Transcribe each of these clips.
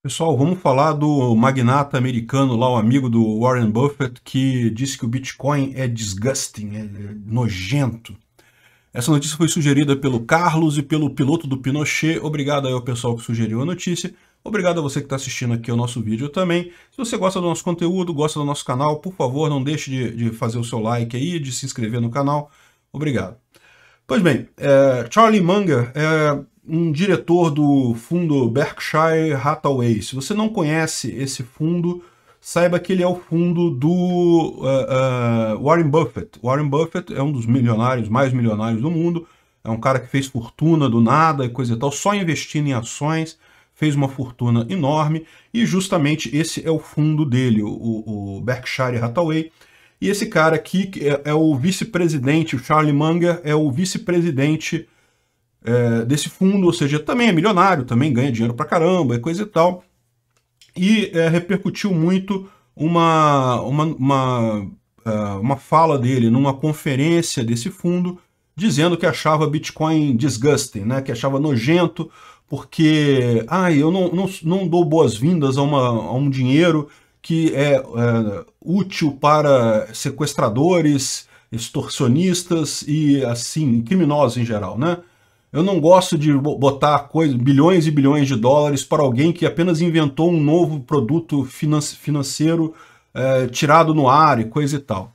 Pessoal, vamos falar do magnata americano lá, o amigo do Warren Buffett, que disse que o Bitcoin é disgusting, é, é nojento. Essa notícia foi sugerida pelo Carlos e pelo piloto do Pinochet. Obrigado aí ao pessoal que sugeriu a notícia. Obrigado a você que está assistindo aqui ao nosso vídeo também. Se você gosta do nosso conteúdo, gosta do nosso canal, por favor, não deixe de, de fazer o seu like aí, de se inscrever no canal. Obrigado. Pois bem, é, Charlie Munger é, um diretor do fundo Berkshire Hathaway. Se você não conhece esse fundo, saiba que ele é o fundo do uh, uh, Warren Buffett. Warren Buffett é um dos milionários, mais milionários do mundo. É um cara que fez fortuna do nada e coisa e tal, só investindo em ações, fez uma fortuna enorme. E justamente esse é o fundo dele, o, o Berkshire Hathaway. E esse cara aqui é, é o vice-presidente, o Charlie Munger é o vice-presidente é, desse fundo, ou seja, também é milionário, também ganha dinheiro pra caramba, e coisa e tal. E é, repercutiu muito uma, uma, uma, é, uma fala dele numa conferência desse fundo, dizendo que achava Bitcoin disgusting, né? que achava nojento, porque ah, eu não, não, não dou boas-vindas a, uma, a um dinheiro que é, é, útil para sequestradores, extorsionistas e assim, criminosos em geral, né? Eu não gosto de botar coisa, bilhões e bilhões de dólares para alguém que apenas inventou um novo produto financeiro é, tirado no ar e coisa e tal.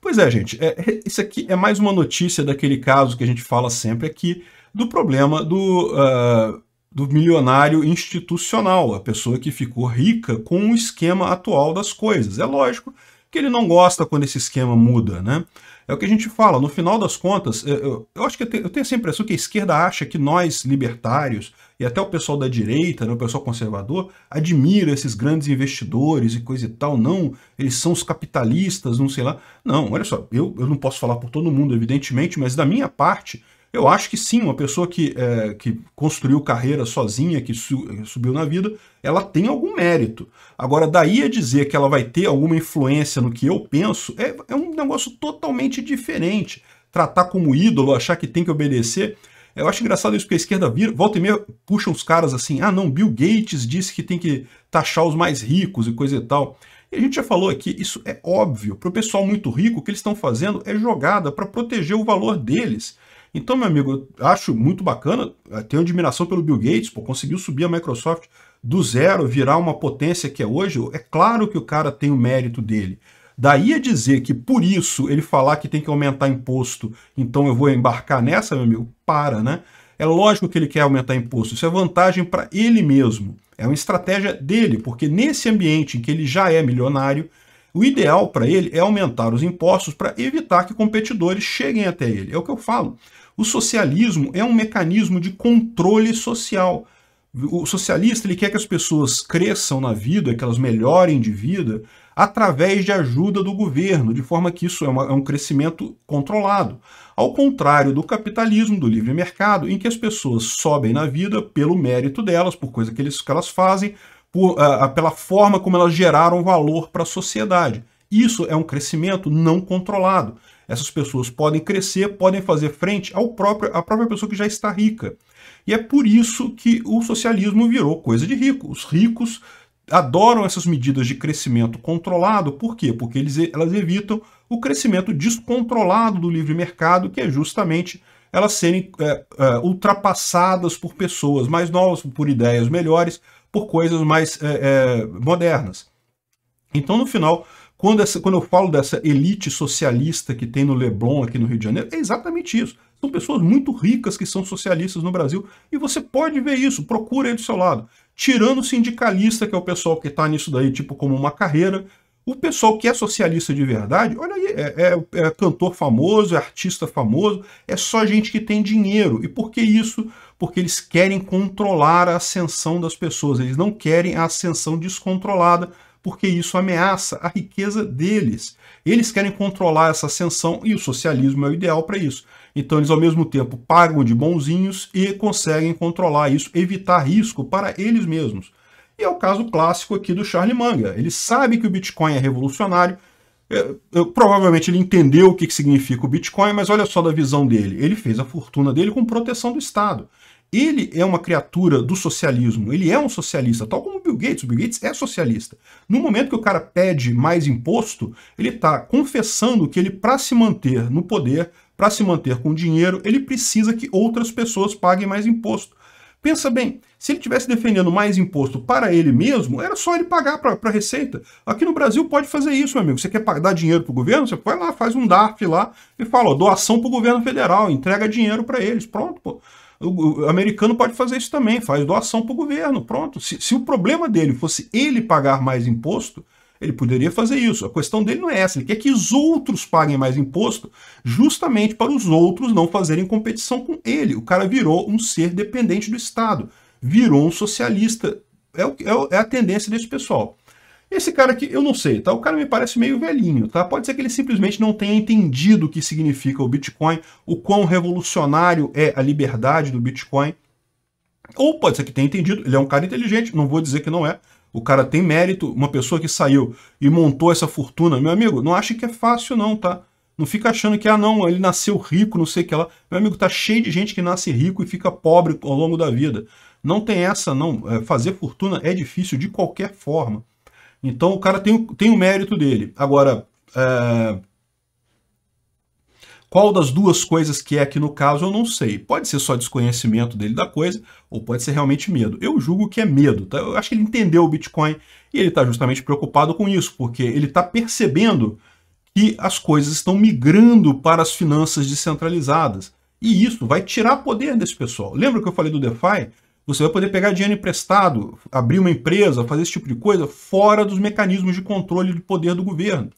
Pois é, gente, é, isso aqui é mais uma notícia daquele caso que a gente fala sempre aqui, do problema do, uh, do milionário institucional, a pessoa que ficou rica com o esquema atual das coisas. É lógico que ele não gosta quando esse esquema muda, né? É o que a gente fala, no final das contas, eu, eu, eu acho que eu tenho, eu tenho essa impressão que a esquerda acha que nós, libertários, e até o pessoal da direita, né, o pessoal conservador, admira esses grandes investidores e coisa e tal, não, eles são os capitalistas, não sei lá. Não, olha só, eu, eu não posso falar por todo mundo, evidentemente, mas da minha parte, eu acho que sim, uma pessoa que, é, que construiu carreira sozinha, que su eh, subiu na vida, ela tem algum mérito. Agora, daí a dizer que ela vai ter alguma influência no que eu penso é, é um negócio totalmente diferente. Tratar como ídolo, achar que tem que obedecer. Eu acho engraçado isso, porque a esquerda vira, volta e meia puxa uns caras assim, ah não, Bill Gates disse que tem que taxar os mais ricos e coisa e tal. E a gente já falou aqui, isso é óbvio. Para o pessoal muito rico, o que eles estão fazendo é jogada para proteger o valor deles. Então, meu amigo, eu acho muito bacana, eh, tenho admiração pelo Bill Gates, pô, conseguiu subir a Microsoft do zero, virar uma potência que é hoje, é claro que o cara tem o mérito dele. Daí a dizer que por isso ele falar que tem que aumentar imposto, então eu vou embarcar nessa, meu amigo, para, né? É lógico que ele quer aumentar imposto, isso é vantagem para ele mesmo. É uma estratégia dele, porque nesse ambiente em que ele já é milionário, o ideal para ele é aumentar os impostos para evitar que competidores cheguem até ele. É o que eu falo. O socialismo é um mecanismo de controle social. O socialista ele quer que as pessoas cresçam na vida, que elas melhorem de vida, através de ajuda do governo, de forma que isso é, uma, é um crescimento controlado. Ao contrário do capitalismo, do livre mercado, em que as pessoas sobem na vida pelo mérito delas, por coisa que, eles, que elas fazem, por, a, ah, ah, pela forma como elas geraram valor para a sociedade. Isso é um crescimento não controlado. Essas pessoas podem crescer, podem fazer frente ao próprio, à própria pessoa que já está rica. E é por isso que o socialismo virou coisa de rico. Os ricos adoram essas medidas de crescimento controlado, por quê? Porque eles, elas evitam o crescimento descontrolado do livre mercado, que é justamente elas serem é, é, ultrapassadas por pessoas mais novas, por ideias melhores, por coisas mais é, é modernas. Então, no final, quando, essa, quando eu falo dessa elite socialista que tem no Leblon, aqui no Rio de Janeiro, é exatamente isso. São pessoas muito ricas que são socialistas no Brasil. E você pode ver isso, procura aí do seu lado. Tirando o sindicalista, que é o pessoal que está nisso daí, tipo, como uma carreira. O pessoal que é socialista de verdade, olha aí, é, é, é cantor famoso, é artista famoso, é só gente que tem dinheiro. E por que isso? Porque eles querem controlar a ascensão das pessoas, eles não querem a ascensão descontrolada porque isso ameaça a riqueza deles. Eles querem controlar essa ascensão e o socialismo é o ideal para isso. Então eles ao mesmo tempo pagam de bonzinhos e conseguem controlar isso, evitar risco para eles mesmos. E é o caso clássico aqui do Charlie Manga. Ele sabe que o Bitcoin é revolucionário, é, eu, provavelmente ele entendeu o que, que significa o Bitcoin, mas olha só da visão dele. Ele fez a fortuna dele com proteção do Estado. Ele é uma criatura do socialismo, ele é um socialista, tal como o Bill Gates. O Bill Gates é socialista. No momento que o cara pede mais imposto, ele está confessando que ele, para se manter no poder, para se manter com dinheiro, ele precisa que outras pessoas paguem mais imposto. Pensa bem, se ele tivesse defendendo mais imposto para ele mesmo, era só ele pagar para a Receita. Aqui no Brasil pode fazer isso, meu amigo. Você quer dar dinheiro para o governo? Você vai lá, faz um DARF lá e fala, ó, doação para o governo federal, entrega dinheiro para eles. Pronto, pô. O, americano pode fazer isso também, faz doação para o governo, pronto. Se, se o problema dele fosse ele pagar mais imposto, ele poderia fazer isso. A questão dele não é essa. Ele quer que os outros paguem mais imposto, justamente para os outros não fazerem competição com ele. O cara virou um ser dependente do Estado, virou um socialista. É, é, é a tendência desse pessoal. Esse cara aqui, eu não sei, tá? O cara me parece meio velhinho, tá? Pode ser que ele simplesmente não tenha entendido o que significa o Bitcoin, o quão revolucionário é a liberdade do Bitcoin. Ou pode ser que tenha entendido, ele é um cara inteligente, não vou dizer que não é. O cara tem mérito, uma pessoa que saiu e montou essa fortuna, meu amigo, não acha que é fácil não, tá? Não fica achando que, ah, não, ele nasceu rico, não sei o que lá. Meu amigo, tá cheio de gente que nasce rico e fica pobre ao longo da vida. Não tem essa, não. É, fazer fortuna é difícil de qualquer forma. Então o cara tem, tem o mérito dele. Agora, é... qual das duas coisas que é aqui no caso eu não sei. Pode ser só desconhecimento dele da coisa, ou pode ser realmente medo. Eu julgo que é medo, tá? Eu acho que ele entendeu o Bitcoin e ele está justamente preocupado com isso, porque ele está percebendo que as coisas estão migrando para as finanças descentralizadas. E isso vai tirar poder desse pessoal. Lembra que eu falei do DeFi? Você vai poder pegar dinheiro emprestado, abrir uma empresa, fazer esse tipo de coisa fora dos mecanismos de controle de poder do governo.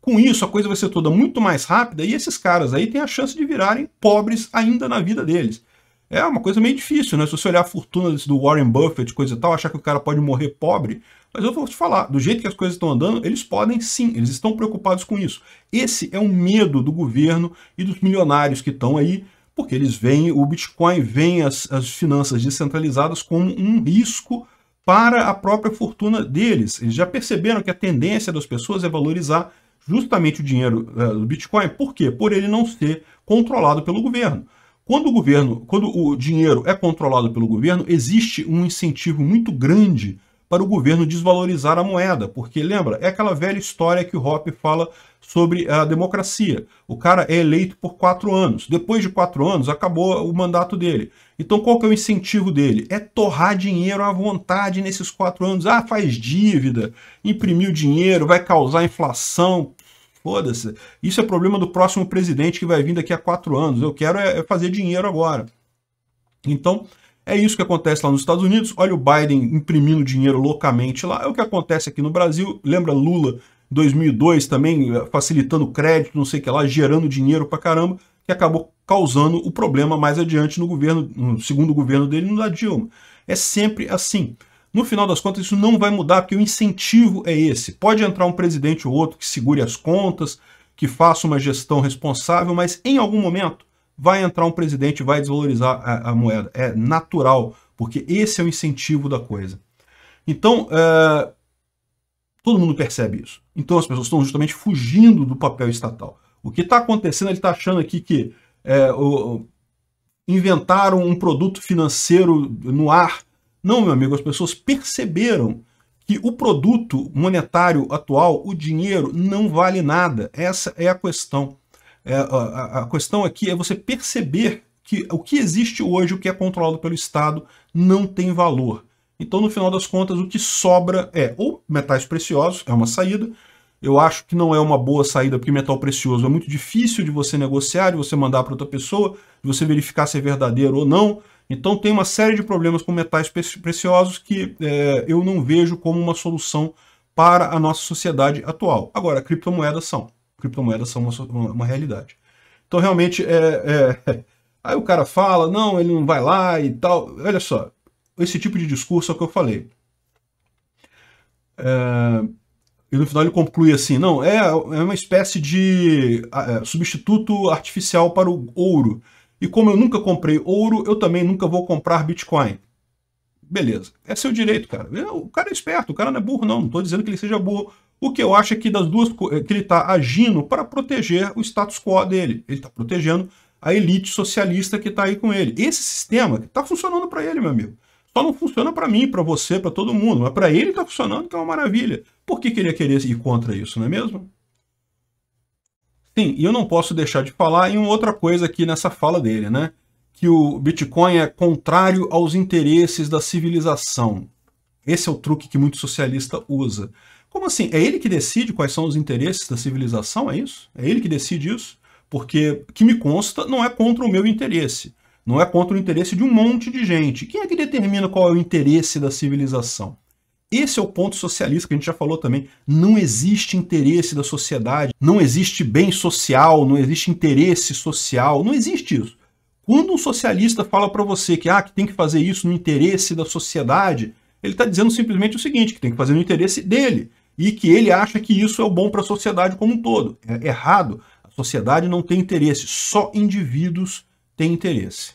Com isso, a coisa vai ser toda muito mais rápida e esses caras aí têm a chance de virarem pobres ainda na vida deles. É uma coisa meio difícil, né? Se você olhar a fortuna do Warren Buffett, coisa e tal, achar que o cara pode morrer pobre. Mas eu vou te falar, do jeito que as coisas estão andando, eles podem sim, eles estão preocupados com isso. Esse é um medo do governo e dos milionários que estão aí porque eles veem o Bitcoin, veem as, as finanças descentralizadas como um risco para a própria fortuna deles. Eles já perceberam que a tendência das pessoas é valorizar justamente o dinheiro eh, do Bitcoin. Por quê? Por ele não ser controlado pelo governo. Quando o governo, quando o dinheiro é controlado pelo governo, existe um incentivo muito grande para o governo desvalorizar a moeda, porque lembra, é aquela velha história que o Hoppe fala sobre a democracia. O cara é eleito por quatro anos. Depois de quatro anos, acabou o mandato dele. Então qual que é o incentivo dele? É torrar dinheiro à vontade nesses quatro anos. Ah, faz dívida, imprimiu dinheiro, vai causar inflação. Foda-se. Isso é problema do próximo presidente que vai vir daqui a quatro anos. Eu quero é, é fazer dinheiro agora. Então, é isso que acontece lá nos Estados Unidos. Olha o Biden imprimindo dinheiro loucamente lá. É o que acontece aqui no Brasil. Lembra Lula 2002 também facilitando crédito, não sei o que lá, gerando dinheiro pra caramba, que acabou causando o problema mais adiante no governo, no segundo governo dele, no da Dilma. É sempre assim. No final das contas, isso não vai mudar, porque o incentivo é esse. Pode entrar um presidente ou outro que segure as contas, que faça uma gestão responsável, mas em algum momento vai entrar um presidente e vai desvalorizar a, a, moeda. É natural, porque esse é o incentivo da coisa. Então, é, todo mundo percebe isso. Então as pessoas estão justamente fugindo do papel estatal. O que está acontecendo, ele está achando aqui que é, o, inventaram um produto financeiro no ar. Não, meu amigo, as pessoas perceberam que o produto monetário atual, o dinheiro, não vale nada. Essa é a questão. É, a, a questão aqui é você perceber que o que existe hoje, o que é controlado pelo Estado, não tem valor. Então, no final das contas, o que sobra é ou metais preciosos, é uma saída. Eu acho que não é uma boa saída, porque metal precioso é muito difícil de você negociar, de você mandar para outra pessoa, de você verificar se é verdadeiro ou não. Então, tem uma série de problemas com metais preciosos que é, eu não vejo como uma solução para a nossa sociedade atual. Agora, criptomoedas são criptomoedas são uma, uma realidade. Então, realmente, é, é, aí o cara fala, não, ele não vai lá e tal. Olha só, esse tipo de discurso é o que eu falei. É, e no final ele conclui assim, não, é, é uma espécie de é, substituto artificial para o ouro. E como eu nunca comprei ouro, eu também nunca vou comprar Bitcoin. Beleza, é seu direito, cara. É, o cara é esperto, o cara não é burro, não. Não estou dizendo que ele seja burro o que eu acho é que das duas é, que ele está agindo para proteger o status quo dele. Ele está protegendo a elite socialista que está aí com ele. Esse sistema está funcionando para ele, meu amigo. Só não funciona para mim, para você, para todo mundo, mas para ele está funcionando, que é uma maravilha. Por que, que ele ia querer ir contra isso, não é mesmo? Sim, e eu não posso deixar de falar em outra coisa aqui nessa fala dele, né? Que o Bitcoin é contrário aos interesses da civilização. Esse é o truque que muito socialista usa. Como assim? É ele que decide quais são os interesses da civilização, é isso? É ele que decide isso? Porque, que me consta, não é contra o meu interesse. Não é contra o interesse de um monte de gente. Quem é que determina qual é o interesse da civilização? Esse é o ponto socialista que a gente já falou também. Não existe interesse da sociedade, não existe bem social, não existe interesse social, não existe isso. Quando um socialista fala para você que, ah, que tem que fazer isso no interesse da sociedade, ele está dizendo simplesmente o seguinte, que tem que fazer no interesse dele e que ele acha que isso é o bom para a sociedade como um todo. É errado. A sociedade não tem interesse, só indivíduos têm interesse.